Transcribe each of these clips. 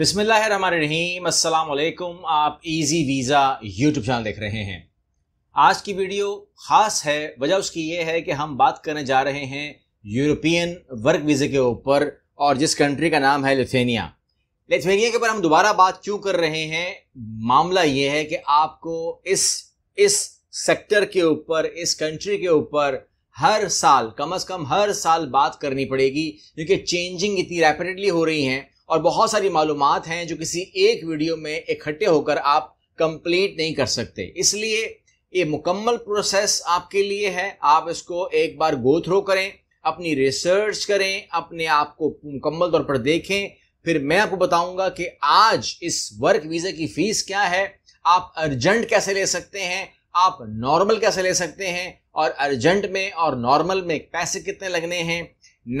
अस्सलाम वालेकुम आप इजी वीज़ा यूट्यूब चैनल देख रहे हैं आज की वीडियो ख़ास है वजह उसकी ये है कि हम बात करने जा रहे हैं यूरोपियन वर्क वीज़े के ऊपर और जिस कंट्री का नाम है लिथेनिया लिथेनिया के ऊपर हम दोबारा बात क्यों कर रहे हैं मामला ये है कि आपको इस इस सेक्टर के ऊपर इस कंट्री के ऊपर हर साल कम अज़ कम हर साल बात करनी पड़ेगी क्योंकि चेंजिंग इतनी रैपिडली हो रही हैं और बहुत सारी मालूम हैं जो किसी एक वीडियो में इकट्ठे होकर आप कंप्लीट नहीं कर सकते इसलिए ये मुकम्मल प्रोसेस आपके लिए है आप इसको एक बार गो थ्रो करें अपनी रिसर्च करें अपने आप को मुकम्मल तौर पर देखें फिर मैं आपको बताऊंगा कि आज इस वर्क वीज़ा की फ़ीस क्या है आप अर्जेंट कैसे ले सकते हैं आप नॉर्मल कैसे ले सकते हैं और अर्जेंट में और नॉर्मल में पैसे कितने लगने हैं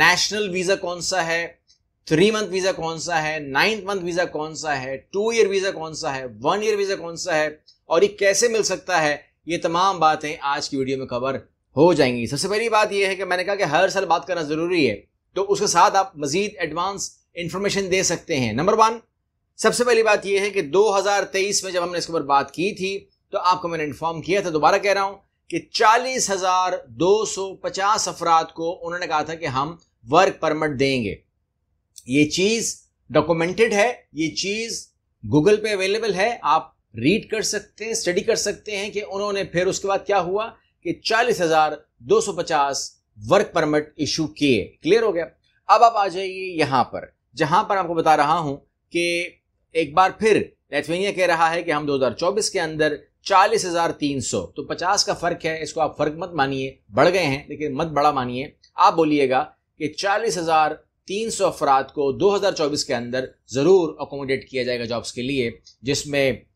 नेशनल वीज़ा कौन सा है थ्री मंथ वीजा कौन सा है नाइन्थ मंथ वीजा कौन सा है टू ईयर वीजा कौन सा है वन ईयर वीजा कौन सा है और ये कैसे मिल सकता है ये तमाम बातें आज की वीडियो में कवर हो जाएंगी सबसे पहली बात यह है कि मैंने कहा कि हर साल बात करना जरूरी है तो उसके साथ आप मजीद एडवांस इंफॉर्मेशन दे सकते हैं नंबर वन सबसे पहली बात यह है कि 2023 में जब हमने इसके ऊपर बात की थी तो आपको मैंने इन्फॉर्म किया था दोबारा कह रहा हूं कि चालीस हजार दो सौ पचास अफराद को उन्होंने कहा था कि हम वर्क परमिट देंगे ये चीज डॉक्यूमेंटेड है ये चीज गूगल पे अवेलेबल है आप रीड कर सकते हैं स्टडी कर सकते हैं कि उन्होंने फिर उसके बाद क्या हुआ कि चालीस हजार दो सौ पचास वर्क परमिट इशू किए क्लियर हो गया अब आप आ जाइए यहां पर जहां पर आपको बता रहा हूं कि एक बार फिर लेथवेनिया कह रहा है कि हम 2024 के अंदर 40,300 तो 50 का फर्क है इसको आप फर्क मत मानिए बढ़ गए हैं लेकिन मत बड़ा मानिए आप बोलिएगा कि चालीस हजार तीन सौ अफराद को 2024 के अंदर ज़रूर अकोमोडेट किया जाएगा जॉब्स के लिए जिसमें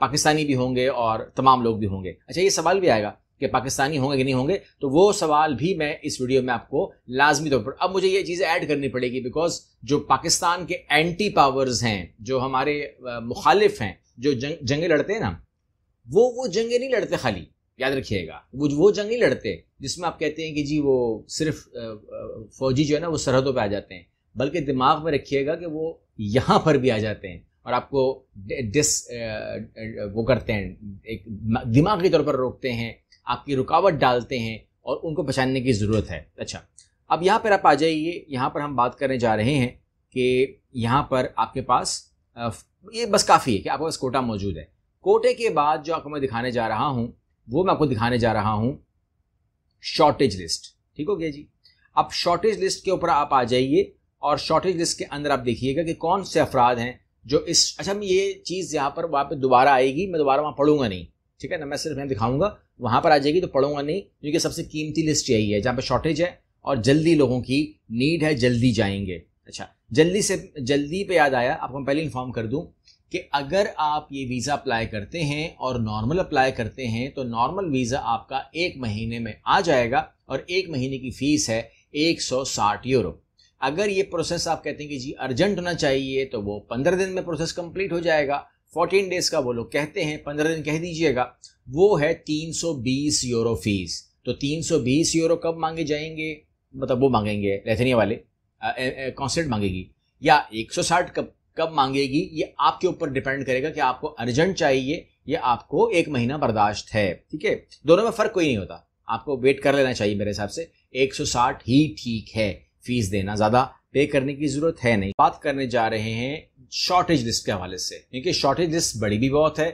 पाकिस्तानी भी होंगे और तमाम लोग भी होंगे अच्छा ये सवाल भी आएगा कि पाकिस्तानी होंगे कि नहीं होंगे तो वो सवाल भी मैं इस वीडियो में आपको लाजमी तौर पर अब मुझे ये चीज़ें ऐड करनी पड़ेगी बिकॉज जो पाकिस्तान के एंटी पावर्स हैं जो हमारे मुखालिफ हैं जो जंग जंगे लड़ते हैं ना वो वो जंगे नहीं लड़ते खाली याद रखिएगा वो वो जंग नहीं लड़ते जिसमें आप कहते हैं कि जी वो सिर्फ फौजी जो है ना वो सरहदों पे आ जाते हैं बल्कि दिमाग में रखिएगा कि वो यहाँ पर भी आ जाते हैं और आपको डिस वो करते हैं एक दिमाग के तौर पर रोकते हैं आपकी रुकावट डालते हैं और उनको पहचानने की ज़रूरत है अच्छा अब यहाँ पर आप आ जाइए यहाँ पर हम बात करने जा रहे हैं कि यहाँ पर आपके पास ये बस काफ़ी है कि आपके पास कोटा मौजूद है कोटे के बाद जो आपको मैं दिखाने जा रहा हूँ वो मैं आपको दिखाने जा रहा हूं शॉर्टेज लिस्ट ठीक हो गया जी अब शॉर्टेज लिस्ट के ऊपर आप आ जाइए और शॉर्टेज लिस्ट के अंदर आप देखिएगा कि कौन से अफराद हैं जो इस अच्छा मैं ये चीज़ यहाँ पर वहाँ पर दोबारा आएगी मैं दोबारा वहाँ पढ़ूंगा नहीं ठीक है ना मैं सिर्फ मैं दिखाऊंगा वहाँ पर आ जाएगी तो पढ़ूंगा नहीं क्योंकि सबसे कीमती लिस्ट यही है जहाँ पर शॉर्टेज है और जल्दी लोगों की नीड है जल्दी जाएंगे अच्छा जल्दी से जल्दी पे याद आया आपको मैं पहले इन्फॉर्म कर दूँ कि अगर आप ये वीज़ा अप्लाई करते हैं और नॉर्मल अप्लाई करते हैं तो नॉर्मल वीज़ा आपका एक महीने में आ जाएगा और एक महीने की फ़ीस है 160 यूरो अगर ये प्रोसेस आप कहते हैं कि जी अर्जेंट होना चाहिए तो वो पंद्रह दिन में प्रोसेस कंप्लीट हो जाएगा फोर्टीन डेज़ का वो लोग कहते हैं पंद्रह दिन कह दीजिएगा वो है बीस यूरो फीस तो 320 यूरो कब मांगे जाएंगे मतलब वो मांगेंगे लेथनिया वाले कॉन्सेंट मांगेगी या 160 कब कब मांगेगी ये आपके ऊपर डिपेंड करेगा कि आपको अर्जेंट चाहिए या आपको एक महीना बर्दाश्त है ठीक है दोनों में फ़र्क कोई नहीं होता आपको वेट कर लेना चाहिए मेरे हिसाब से 160 ही ठीक है फीस देना ज़्यादा पे करने की ज़रूरत है नहीं बात करने जा रहे हैं शॉर्टेज लिस्ट के हवाले से क्योंकि शॉर्टेज लिस्ट बड़ी भी बहुत है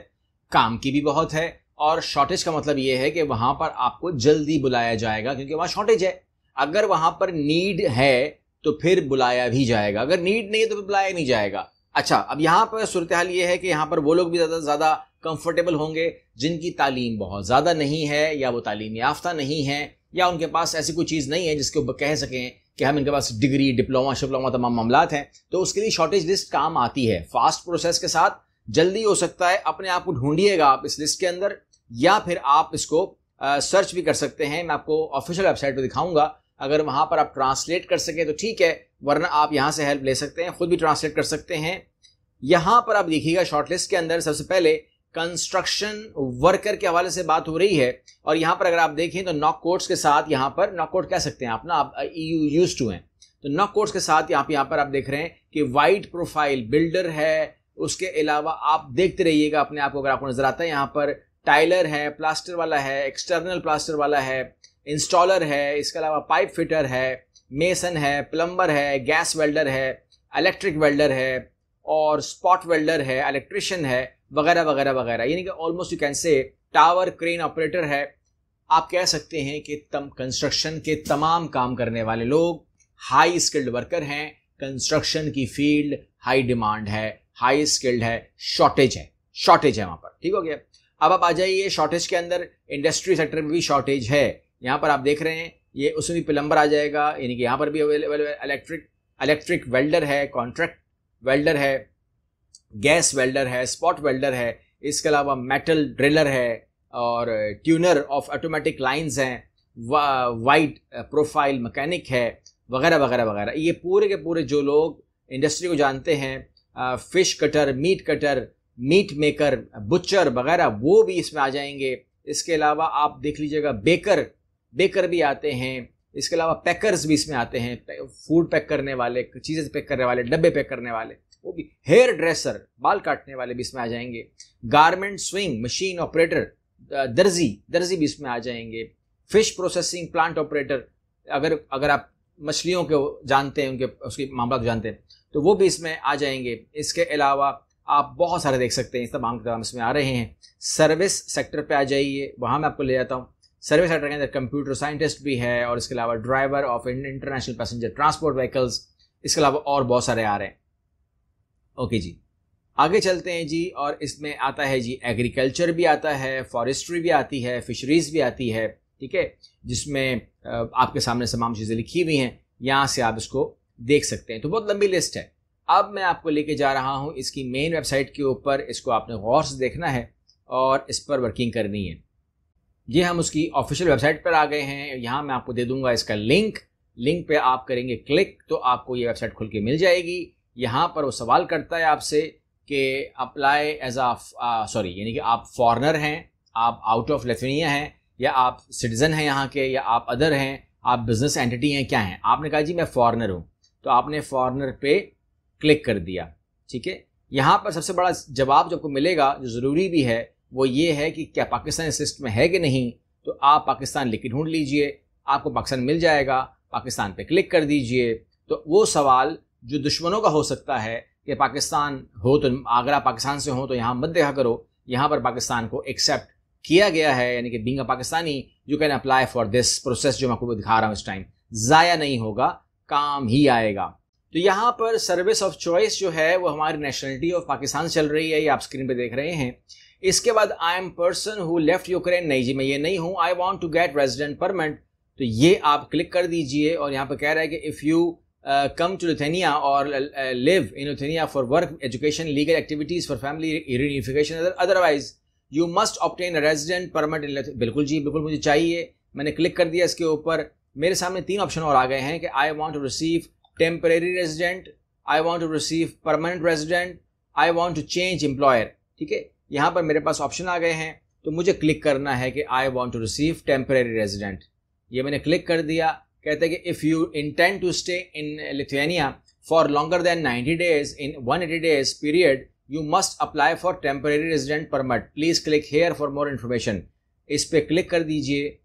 काम की भी बहुत है और शॉर्टेज का मतलब यह है कि वहां पर आपको जल्दी बुलाया जाएगा क्योंकि वहां शॉर्टेज है अगर वहां पर नीड है तो फिर बुलाया भी जाएगा अगर नीड नहीं है तो बुलाया नहीं जाएगा अच्छा अब यहाँ पर सूरत हाल ये है कि यहाँ पर वो लोग भी ज़्यादा से ज़्यादा कंफर्टेबल होंगे जिनकी तालीम बहुत ज़्यादा नहीं है या वो तालीम याफ्ता नहीं है या उनके पास ऐसी कोई चीज़ नहीं है जिसके ऊपर कह सकें कि हम इनके पास डिग्री डिप्लोमा शिप्लोमा तमाम मामला हैं तो उसके लिए शॉर्टेज लिस्ट काम आती है फास्ट प्रोसेस के साथ जल्दी हो सकता है अपने आप को ढूंढिएगा आप इस लिस्ट के अंदर या फिर आप इसको सर्च भी कर सकते हैं मैं आपको ऑफिशियल वेबसाइट पर दिखाऊंगा अगर वहाँ पर आप ट्रांसलेट कर सकें तो ठीक है वरना आप यहाँ से हेल्प ले सकते हैं खुद भी ट्रांसलेट कर सकते हैं यहाँ पर आप देखिएगा शॉर्टलिस्ट के अंदर सबसे पहले कंस्ट्रक्शन वर्कर के हवाले से बात हो रही है और यहाँ पर अगर आप देखें तो नॉक कोर्ट्स के साथ यहाँ पर नॉक कोट कह सकते हैं आप ना आप यू यूज टू हैं तो नॉक कोट्स के साथ यहाँ पर यहाँ पर आप देख रहे हैं कि वाइट प्रोफाइल बिल्डर है उसके अलावा आप देखते रहिएगा अपने आप को अगर आपको नजर आता है यहाँ पर टाइलर है प्लास्टर वाला है एक्सटर्नल प्लास्टर वाला है इंस्टॉलर है इसके अलावा पाइप फिटर है मेसन है प्लम्बर है गैस वेल्डर है इलेक्ट्रिक वेल्डर है और स्पॉट वेल्डर है इलेक्ट्रिशियन है वगैरह वगैरह वगैरह यानी कि almost you can say tower crane operator है आप कह सकते हैं कि तम कंस्ट्रक्शन के तमाम काम करने वाले लोग हाई स्किल्ड वर्कर हैं कंस्ट्रक्शन की फील्ड हाई डिमांड है हाई स्किल्ड है शॉर्टेज है शॉर्टेज है वहाँ पर ठीक हो गया अब आप आ जाइए शॉर्टेज के अंदर इंडस्ट्री सेक्टर में भी शॉर्टेज है यहाँ पर आप देख रहे हैं ये उसमें भी प्लम्बर आ जाएगा यानी कि यहाँ पर भी अवेलेबल इलेक्ट्रिक इलेक्ट्रिक वेल्डर है कॉन्ट्रैक्ट वेल्डर है गैस वेल्डर है स्पॉट वेल्डर है इसके अलावा मेटल ड्रिलर है और ट्यूनर ऑफ ऑटोमेटिक लाइंस हैं वाइट प्रोफाइल मकैनिक है वगैरह वगैरह वगैरह ये पूरे के पूरे जो लोग इंडस्ट्री को जानते हैं fish cutter meat cutter meat maker butcher वगैरह वो भी इसमें आ जाएंगे इसके अलावा आप देख लीजिएगा बेकर बेकर भी आते हैं इसके अलावा पैकर्स भी इसमें आते हैं फूड पैक करने वाले चीज़ें पैक करने वाले डब्बे पैक करने वाले वो भी हेयर ड्रेसर बाल काटने वाले भी इसमें आ जाएंगे गारमेंट स्विंग मशीन ऑपरेटर दर्जी दर्जी भी इसमें आ जाएंगे फिश प्रोसेसिंग प्लांट ऑपरेटर अगर अगर आप मछलियों के जानते हैं उनके उसके मामला जानते हैं तो वो भी इसमें आ जाएंगे इसके अलावा आप बहुत सारे देख सकते हैं इस तमाम के काम इसमें आ रहे हैं सर्विस सेक्टर पे आ जाइए वहाँ मैं आपको ले जाता हूँ सर्विस सेक्टर के अंदर कंप्यूटर साइंटिस्ट भी है और इसके अलावा driver of international passenger transport vehicles इसके अलावा और बहुत सारे आ रहे हैं ओके जी आगे चलते हैं जी और इसमें आता है जी एग्रीकल्चर भी आता है फॉरेस्ट्री भी आती है फिशरीज भी आती है ठीक है जिसमें आपके सामने तमाम चीज़ें लिखी हुई हैं यहाँ से आप इसको देख सकते हैं तो बहुत लंबी लिस्ट है अब मैं आपको लेके जा रहा हूँ इसकी मेन वेबसाइट के ऊपर इसको आपने गौर से देखना है और इस पर वर्किंग करनी है ये हम उसकी ऑफिशियल वेबसाइट पर आ गए हैं यहाँ मैं आपको दे दूंगा इसका लिंक लिंक पे आप करेंगे क्लिक तो आपको ये वेबसाइट खुल के मिल जाएगी यहाँ पर वो सवाल करता है आपसे कि अप्लाई एज आ सॉरी यानी कि आप फॉरनर हैं आप आउट ऑफ लेथनिया हैं या आप सिटीज़न हैं यहाँ के या आप अदर हैं आप बिज़नेस एंटिटी हैं क्या हैं आपने कहा जी मैं फॉरनर हूँ तो आपने फॉरनर पे क्लिक कर दिया ठीक है यहाँ पर सबसे बड़ा जवाब जो आपको मिलेगा जो ज़रूरी भी है वो ये है कि क्या पाकिस्तान इस लिस्ट में है कि नहीं तो आप पाकिस्तान लिख ढूंढ लीजिए आपको पाकिस्तान मिल जाएगा पाकिस्तान पे क्लिक कर दीजिए तो वो सवाल जो दुश्मनों का हो सकता है कि पाकिस्तान हो तो आगरा पाकिस्तान से हो तो यहाँ मत देखा करो यहाँ पर पाकिस्तान को एक्सेप्ट किया गया है यानी कि being a Pakistani you can apply for this process जो मैं आपको दिखा रहा हूँ इस टाइम ज़ाया नहीं होगा काम ही आएगा तो यहाँ पर सर्विस ऑफ चॉइस जो है वो हमारी नेशनलिटी ऑफ पाकिस्तान चल रही है ये आप स्क्रीन पर देख रहे हैं इसके बाद I am person who left Ukraine नहीं जी मैं ये नहीं हूँ I want to get resident permanent तो ये आप क्लिक कर दीजिए और यहाँ पर कह रहा है कि if you come to Lithuania और live in Lithuania for work education legal activities for family reunification otherwise you must obtain resident permit in बिल्कुल जी बिल्कुल मुझे चाहिए मैंने क्लिक कर दिया इसके ऊपर मेरे सामने तीन ऑप्शन और आ गए हैं कि I want to receive temporary resident I want to receive permanent resident I want to change employer ठीक है यहाँ पर मेरे पास ऑप्शन आ गए हैं तो मुझे क्लिक करना है कि I want to receive temporary resident ये मैंने क्लिक कर दिया कहते हैं कि if you intend to stay in Lithuania for longer than 90 days in 180 days period you must apply for temporary resident permit please click here for more information इस पर click कर दीजिए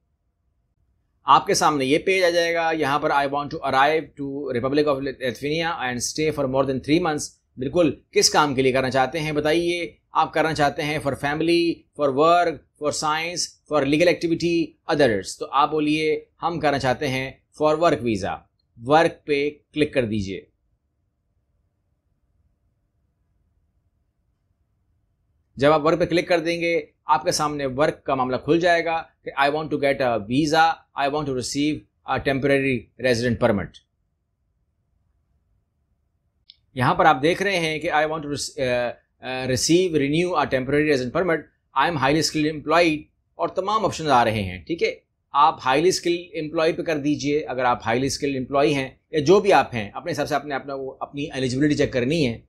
आपके सामने ये पेज आ जाएगा यहाँ पर I want to arrive to Republic of Lithuania and stay for more than three months बिल्कुल किस काम के लिए करना चाहते हैं बताइए आप करना चाहते हैं for family for work for science for legal activity others तो आप बोलिए हम करना चाहते हैं फॉर वर्क वीज़ा वर्क पे क्लिक कर दीजिए जब आप वर्क पे क्लिक कर देंगे आपके सामने वर्क का मामला खुल जाएगा कि I want to get a visa I want to receive a temporary resident permit यहां पर आप देख रहे हैं कि I want to receive renew or temporary temporary permit I am highly skilled employed और तमाम ऑप्शन आ रहे हैं ठीक है आप हाईली स्किल्ड एम्प्लॉय पे कर दीजिए अगर आप हाईली स्किल्ड एम्प्लॉय हैं या जो भी आप हैं अपने हिसाब से अपने अपना वो अपनी एलिजिबिलिटी चेक करनी है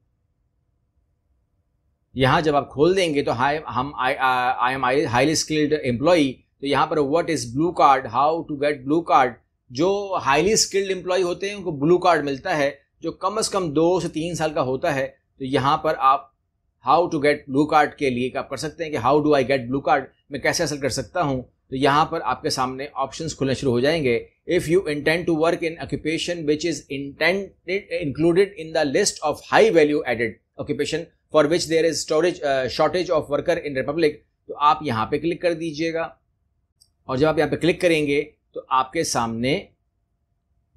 यहाँ जब आप खोल देंगे तो हाई हम I am highly skilled employ तो यहाँ पर what is blue card how to get blue card जो हाईली स्किल्ड एम्प्लॉय होते हैं उनको ब्लू कार्ड मिलता है जो कम अज़ कम दो से तीन साल का होता है तो यहाँ पर आप how to get blue card के लिए आप कर सकते हैं कि how do I get blue card मैं कैसे हासिल कर सकता हूँ तो यहाँ पर आपके सामने ऑप्शंस खुलने शुरू हो जाएंगे if you intend to work in occupation which is intended included in the list of high value added occupation for which there is storage shortage of worker in republic तो आप यहाँ पे क्लिक कर दीजिएगा और जब आप यहाँ पे क्लिक करेंगे तो आपके सामने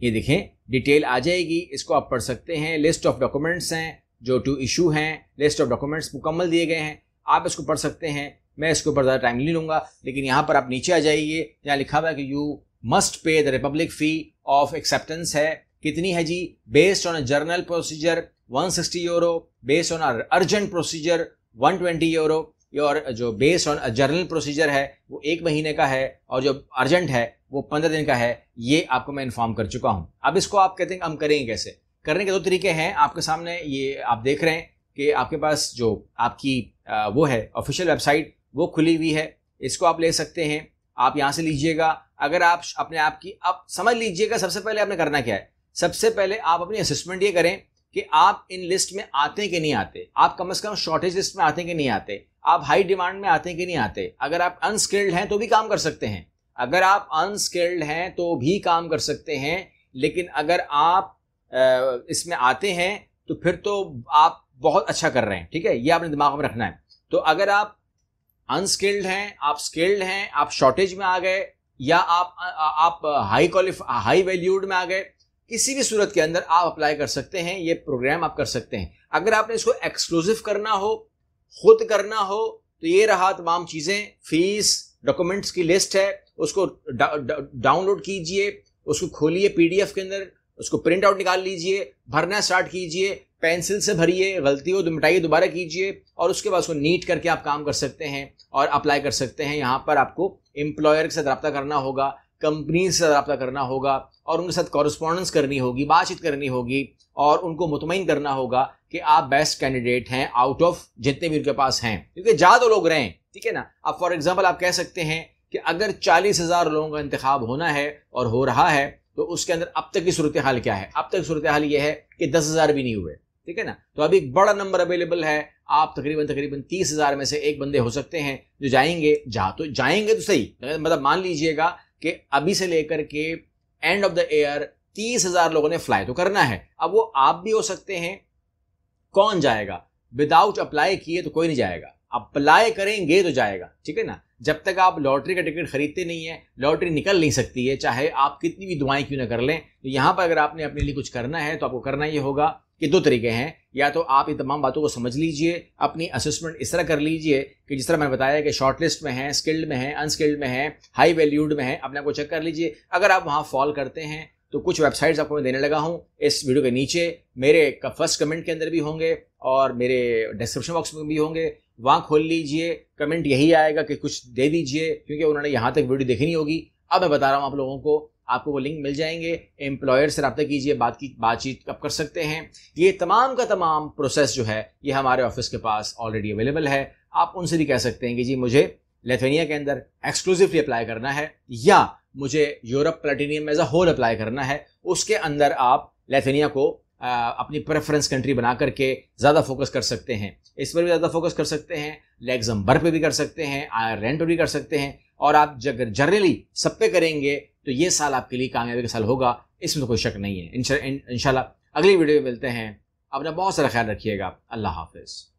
ये देखें डिटेल आ जाएगी इसको आप पढ़ सकते हैं लिस्ट ऑफ डॉक्यूमेंट्स हैं जो टू इशू हैं लिस्ट ऑफ डॉक्यूमेंट्स मुकम्मल दिए गए हैं आप इसको पढ़ सकते हैं मैं इसके ऊपर ज़्यादा टाइम नहीं लूँगा लेकिन यहाँ पर आप नीचे आ जाइए यहाँ लिखा हुआ है कि you must pay the republic fee of acceptance है कितनी है जी based on a general procedure 160 euro based on urgent procedure 120 euro और जो based on a general procedure है वो एक महीने का है और जो अर्जेंट है वो पंद्रह दिन का है ये आपको मैं इन्फॉर्म कर चुका हूँ अब इसको आप कहते हैं हम करेंगे कैसे करने के दो तरीके हैं आपके सामने ये आप देख रहे हैं कि आपके पास जो आपकी वो है ऑफिशियल वेबसाइट वो खुली हुई है इसको आप ले सकते हैं आप यहाँ से लीजिएगा अगर आप अपने आप की आप समझ लीजिएगा सबसे पहले आपने करना क्या है सबसे पहले आप अपनी असेसमेंट ये करें कि आप इन लिस्ट में आते कि नहीं आते आप कम से कम शॉर्टेज लिस्ट में आते कि नहीं आते आप हाई डिमांड में आते हैं कि नहीं आते अगर आप अनस्किल्ड हैं तो भी काम कर सकते हैं अगर आप अनस्किल्ड हैं तो भी काम कर सकते हैं लेकिन अगर आप इसमें आते हैं तो फिर तो आप बहुत अच्छा कर रहे हैं ठीक है ये आपने दिमाग में रखना है तो अगर आप अनस्किल्ड हैं आप स्किल्ड हैं आप शॉर्टेज में आ गए या आप आप हाई क्वालिफा हाई वैल्यूड में आ गए किसी भी सूरत के अंदर आप अप्लाई कर सकते हैं ये प्रोग्राम आप कर सकते हैं अगर आपने इसको एक्सक्लूसिव करना हो खुद करना हो तो ये रहा तमाम चीज़ें फीस डॉक्यूमेंट्स की लिस्ट है उसको डा, डा, डाउनलोड कीजिए उसको खोलिए पीडीएफ के अंदर उसको प्रिंट आउट निकाल लीजिए भरना स्टार्ट कीजिए पेंसिल से भरिए गलती हो तो मिटाइए दोबारा कीजिए और उसके बाद उसको नीट करके आप काम कर सकते हैं और अप्लाई कर सकते हैं यहाँ पर आपको एम्प्लॉयर के साथ रब्ता करना होगा कंपनी से रब्ता करना होगा और उनके साथ कॉरस्पॉन्डेंस करनी होगी बातचीत करनी होगी और उनको मुतमिन करना होगा कि आप बेस्ट कैंडिडेट हैं आउट ऑफ जितने भी उनके पास हैं क्योंकि ज़्यादा तो लोग रहें ठीक है ना अब फॉर एग्जाम्पल आप कह सकते हैं कि अगर चालीस हज़ार लोगों का इंतखब होना है और हो रहा है तो उसके अंदर अब तक की सूरत हाल क्या है अब तक सूरत हाल यह है कि दस हज़ार भी नहीं हुए ठीक है ना तो अभी एक बड़ा नंबर अवेलेबल है आप तकरीबन तकरीबन तीस हज़ार में से एक बंदे हो सकते हैं जो जाएंगे जा तो जाएंगे तो सही मतलब मान लीजिएगा कि अभी से लेकर के एंड ऑफ द एयर तीस हज़ार लोगों ने फ्लाई तो करना है अब वो आप भी हो सकते हैं कौन जाएगा विदाउट अप्लाई किए तो कोई नहीं जाएगा अप्लाई करेंगे तो जाएगा ठीक है ना जब तक आप लॉटरी का टिकट खरीदते नहीं है लॉटरी निकल नहीं सकती है चाहे आप कितनी भी दुआएं क्यों ना कर लें तो यहाँ पर अगर आपने अपने लिए कुछ करना है तो आपको करना ये होगा कि दो तरीके हैं या तो आप ये तमाम बातों को समझ लीजिए अपनी असेसमेंट इस तरह कर लीजिए कि जिस तरह मैंने बताया कि शॉर्ट लिस्ट में है स्किल्ड में है अनस्किल्ड में है हाई वैल्यूड में है अपने आपको चेक कर लीजिए अगर आप वहाँ फॉल करते हैं तो कुछ वेबसाइट्स आपको मैं देने लगा हूँ इस वीडियो के नीचे मेरे फर्स्ट कमेंट के अंदर भी होंगे और मेरे डिस्क्रिप्शन बॉक्स में भी होंगे वहाँ खोल लीजिए कमेंट यही आएगा कि कुछ दे दीजिए क्योंकि उन्होंने यहाँ तक वीडियो देखनी होगी अब मैं बता रहा हूँ आप लोगों को आपको वो लिंक मिल जाएंगे एम्प्लॉयर से रबा कीजिए बात की बातचीत कब कर सकते हैं ये तमाम का तमाम प्रोसेस जो है ये हमारे ऑफिस के पास ऑलरेडी अवेलेबल है आप उनसे भी कह सकते हैं कि जी मुझे लेथेनिया के अंदर एक्सक्लूसिवली अप्लाई करना है या मुझे Europe platinum as a whole apply करना है उसके अंदर आप लेथेनिया को अपनी प्रेफरेंस कंट्री बना करके ज़्यादा फोकस कर सकते हैं इस पर भी ज़्यादा फोकस कर सकते हैं लेग्जम्बर पे भी कर सकते हैं रेंट पर भी कर सकते हैं और आप जग जनरली सब पे करेंगे तो ये साल आपके लिए कामयाबी का साल होगा इसमें तो कोई शक नहीं है इनशाला अगली वीडियो में मिलते हैं अपना बहुत सारा ख्याल रखिएगा अल्लाह हाफिज़